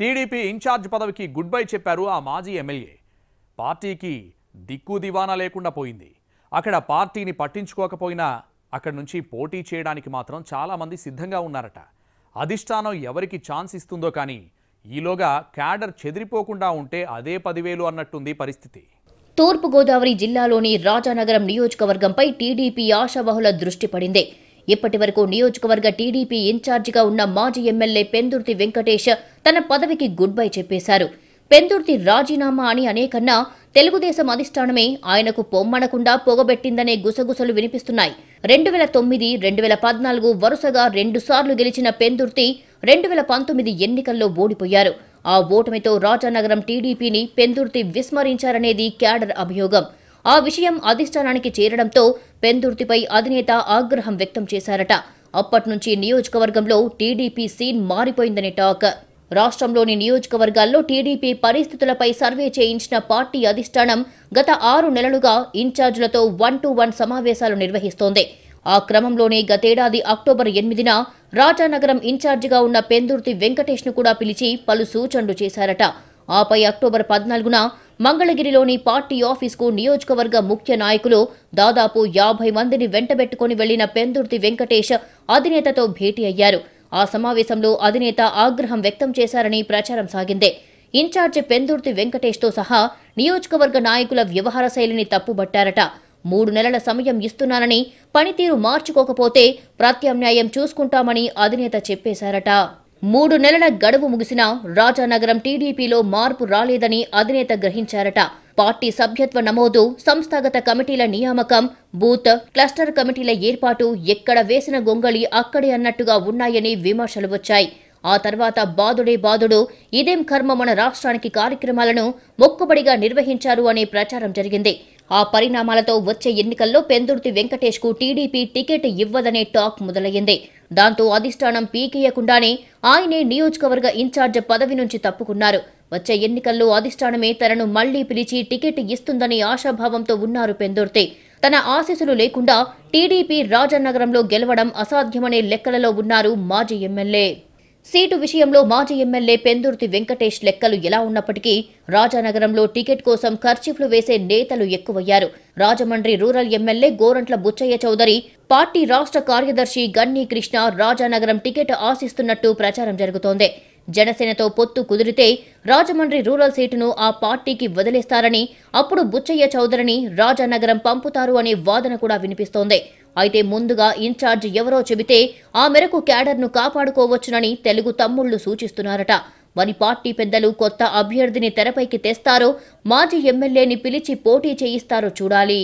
TDP incharge పదవికి good bye చెప్పారు ఆ మాజీ ఎమ్మెల్యే పార్టీకి దిక్కు దివానా లేకుండా పోయింది అక్కడ పార్టీని పట్టించుకోకపోయినా అక్కడ నుంచి పోటీ చేయడానికి మాత్రం చాలామంది సిద్ధంగా ఉన్నారట అధిష్టానం ఎవరికి ఛాన్స్ ఇస్తుందో కానీ ఈలోగా క్యాడర్ చెదిరిపోకుండా ఉంటే అదే పదివేలు అన్నట్టుంది పరిస్థితి తూర్పుగోదావరి జిల్లాలోని రాజానగరం నియోజకవర్గంపై టీడీపీ ఆశావహుల దృష్టి పడిందే ఇప్పటి వరకు నియోజకవర్గ టీడీపీ ఇన్ఛార్జిగా ఉన్న మాజీ ఎమ్మెల్యే పెందుర్తి వెంకటేష్ తన పదవికి గుడ్ బై చెప్పేశారు పెందుర్తి రాజీనామా అని అనేకన్నా తెలుగుదేశం అధిష్టానమే ఆయనకు పొమ్మనకుండా పొగబెట్టిందనే గుసగుసలు వినిపిస్తున్నాయి రెండు వేల తొమ్మిది రెండు వేల పద్నాలుగు వరుసగా రెండుసార్లు గెలిచిన పెందుర్తి రెండు వేల పంతొమ్మిది ఎన్నికల్లో ఓడిపోయారు ఆ ఓటమితో రాజానగరం టీడీపీని పెందుర్తి విస్మరించారనేది క్యాడర్ అభియోగం ఆ విషయం అధిష్టానానికి చేరడంతో పెందుర్తిపై అధినేత ఆగ్రహం వ్యక్తం చేశారట అప్పటినుంచి నియోజకవర్గంలో టీడీపీ సీన్ మారిపోయిందని టాక్ రాష్ట్రంలోని నియోజకవర్గాల్లో టీడీపీ పరిస్థితులపై సర్వే చేయించిన పార్టీ అధిష్టానం గత ఆరు నెలలుగా ఇన్ఛార్జీలతో వన్ టు వన్ సమావేశాలు నిర్వహిస్తోంది ఆ క్రమంలోనే గతేడాది అక్టోబర్ ఎనిమిదిన రాజానగరం ఇన్ఛార్జిగా ఉన్న పెందుర్తి వెంకటేష్ను కూడా పిలిచి పలు సూచనలు చేశారట ఆపై అక్టోబర్ పద్నాలుగున మంగళగిరిలోని పార్టీ ఆఫీస్కు నియోజకవర్గ ముఖ్య నాయకులు దాదాపు యాభై మందిని వెంటబెట్టుకుని వెళ్లిన పెందుర్తి వెంకటేష్ అధినేతతో భేటీ అయ్యారు ఆ సమావేశంలో అధినేత ఆగ్రహం వ్యక్తం చేశారని ప్రచారం సాగిందే ఇన్ఛార్జ్ పెందుర్తి వెంకటేష్తో సహా నియోజకవర్గ నాయకుల వ్యవహార శైలిని తప్పుబట్టారట మూడు నెలల సమయం ఇస్తున్నానని పనితీరు మార్చుకోకపోతే ప్రత్యామ్నాయం చూసుకుంటామని అధినేత చెప్పేశారట మూడు నెలల గడువు ముగిసినా రాజానగరం టీడీపీలో మార్పు రాలేదని అధినేత గ్రహించారట పార్టీ సభ్యత్వ నమోదు సంస్థాగత కమిటీల నియామకం బూత్ క్లస్టర్ కమిటీల ఏర్పాటు ఎక్కడ వేసిన గొంగళి అక్కడే అన్నట్టుగా ఉన్నాయని విమర్శలు వచ్చాయి ఆ తర్వాత బాదుడే బాదుడు ఇదేం కర్మ మన రాష్ట్రానికి కార్యక్రమాలను మొక్కుబడిగా నిర్వహించారు అనే ప్రచారం జరిగింది ఆ పరిణామాలతో వచ్చే ఎన్నికల్లో పెందుర్తి వెంకటేష్కు టీడీపీ టికెట్ ఇవ్వదనే టాక్ మొదలయ్యింది దాంతో అధిష్టానం పీకేయకుండానే ఆయనే నియోజకవర్గ ఇన్ఛార్జ్ పదవి నుంచి తప్పుకున్నారు వచ్చే ఎన్నికల్లో అధిష్టానమే తనను మళ్లీ పిలిచి టికెట్ ఇస్తుందని ఆశాభావంతో ఉన్నారు పెందుర్తి తన ఆశీస్సులు లేకుండా టీడీపీ రాజనగరంలో గెలవడం అసాధ్యమనే లెక్కలలో ఉన్నారు మాజీ ఎమ్మెల్యే సీటు విషయంలో మాజీ ఎమ్మెల్యే పెందుర్తి వెంకటేష్ లెక్కలు ఎలా ఉన్నప్పటికీ రాజానగరంలో టికెట్ కోసం ఖర్చీఫ్లు వేసే నేతలు ఎక్కువయ్యారు Rajahmundry rural MLA Gorantla Butchaiah Chowdary party రాష్ట్ర కార్యదర్శి గన్ని కృష్ణ రాజానగరం టికెట్ ఆశిస్తున్నట్టు ప్రచారం జరుగుతోంది జనసేనతో పొత్తు కుదిరితే రాజమండ్రి రూరల్ సీటును ఆ పార్టీకి వదిలేస్తారని అప్పుడు బుచ్చయ్య చౌదరిని రాజానగరం పంపుతారు అనే వాదన కూడా వినిపిస్తోంది అయితే ముందుగా ఇన్ఛార్జ్ ఎవరో చెబితే ఆ మేరకు క్యాడర్ను కాపాడుకోవచ్చునని తెలుగు తమ్ముళ్లు సూచిస్తున్నారట మరి పార్టీ పెద్దలు కొత్త అభ్యర్థిని తెరపైకి తెస్తారో మాజీ ఎమ్మెల్యేని పిలిచి పోటీ చేయిస్తారో చూడాలి